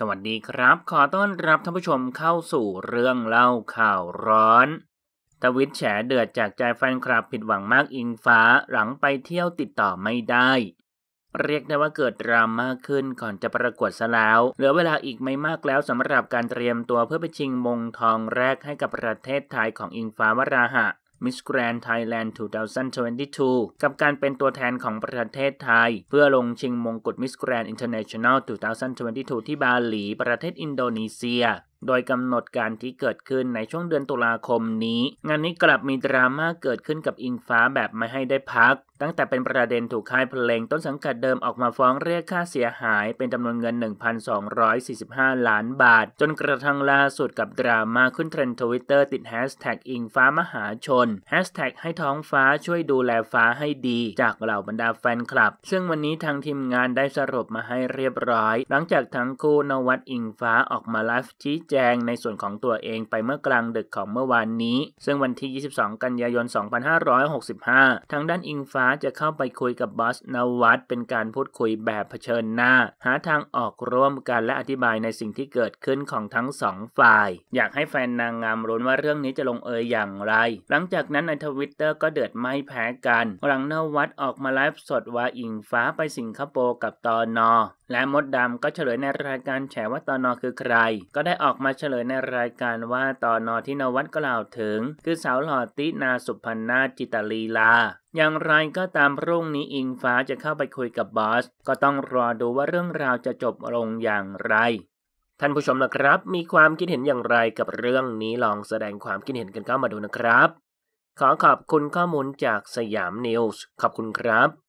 สวัสดีครับ ขอต้อนรับท่านผู้ชมเข้าสู่เรื่องเล่าข่าวร้อน ตวิตแฉเดือดจากใจแฟนคลับผิดหวังมากอิงฟ้าหลังไปเที่ยวติดต่อไม่ได้ เรียกได้ว่าเกิดดราม่าขึ้นก่อนจะประกวดซะแล้วเหลือเวลาอีกไม่มากแล้วสำหรับการเตรียมตัวเพื่อไปชิงมงทองแรกให้กับประเทศไทยของอิงฟ้าวราหะมิสแกรน n d t h a i ด a n d 2022 กับการเป็นตัวแทนของประเทศไทย เพื่อลงชิงมงกุฎ Miss g r a น d i n น e r n a t ่น n a l 2022 ที่บาหลีประเทศอินโดนีเซียโดยกำหนดการที่เกิดขึ้นในช่วงเดือนตุลาคมนี้ งานนี้กลับมีดราม่าเกิดขึ้นกับอิงฟ้าแบบไม่ให้ได้พัก ตั้งแต่เป็นประเด็นถูกค่ายเพลงต้นสังกัดเดิมออกมาฟ้องเรียกค่าเสียหาย เป็นจำนวนเงิน 1,245 ล้านบาท จนกระทั่งล่าสุดกับดราม่าขึ้นเทรนด์ทวิตเตอร์ติดแฮชแท็กอิงฟ้ามหาชนแฮชแท็กให้ท้องฟ้าช่วยดูแลฟ้าให้ดีจากเหล่าบรรดาแฟนคลับ ซึ่งวันนี้ทางทีมงานได้สรุปมาให้เรียบร้อย หลังจากทั้งคู่นวัดอิงฟ้าออกมาไลฟ์ชี้แจจงในส่วนของตัวเองไปเมื่อกลางดึกของเมื่อวานนี้ ซึ่งวันที่ 22 กันยายน 2565 ทางด้านอิงฟ้าจะเข้าไปคุยกับบอสนวัตเป็นการพูดคุยแบบเผชิญหน้า หาทางออกร่วมกันและอธิบายในสิ่งที่เกิดขึ้นของทั้งสองฝ่าย อยากให้แฟนนางงามรุ้นว่าเรื่องนี้จะลงเอยอย่างไร หลังจากนั้นในทวิตเตอร์ก็เดือดไม่แพ้กัน หลังนวัตออกมาไลฟ์สดว่าอิงฟ้าไปสิงคโปร์กับตอนนอและมดดำก็เฉลยในรายการแฉว่าตอนนอคือใคร ก็ได้ออกออกมาเฉลยในรายการว่าต่อนอที่นวัดกล่าวถึง คือสาวหล่อตินาสุพรรณาจิตลีลา อย่างไรก็ตามพรุ่งนี้อิงฟ้าจะเข้าไปคุยกับบอสก็ต้องรอดูว่าเรื่องราวจะจบลงอย่างไร ท่านผู้ชมนะครับ มีความคิดเห็นอย่างไรกับเรื่องนี้ลองแสดงความคิดเห็นกันเข้ามาดูนะครับ ขอขอบคุณข้อมูลจากสยามนิวส์ ขอบคุณครับ